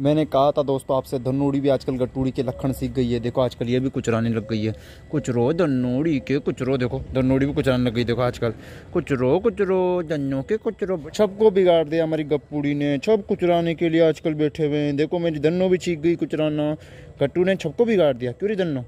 मैंने कहा था दोस्तों आपसे धनोड़ी भी आजकल गटूड़ी के लखन सीख गई है देखो आजकल ये भी कुचराने लग गई है कुछ रो धनोड़ी के कुछ रो देखो धनोड़ी भी कुचराने लग गई देखो आजकल कुछ रो कुछ रो धनों के कुछ रो सबको बिगाड़ दिया हमारी गप्पूड़ी ने छब कुचराने के लिए आजकल बैठे हुए हैं देखो मेरी धनो भी चीख गई कुचराना गट्टू ने छब को बिगाड़ दिया क्यों रे धनो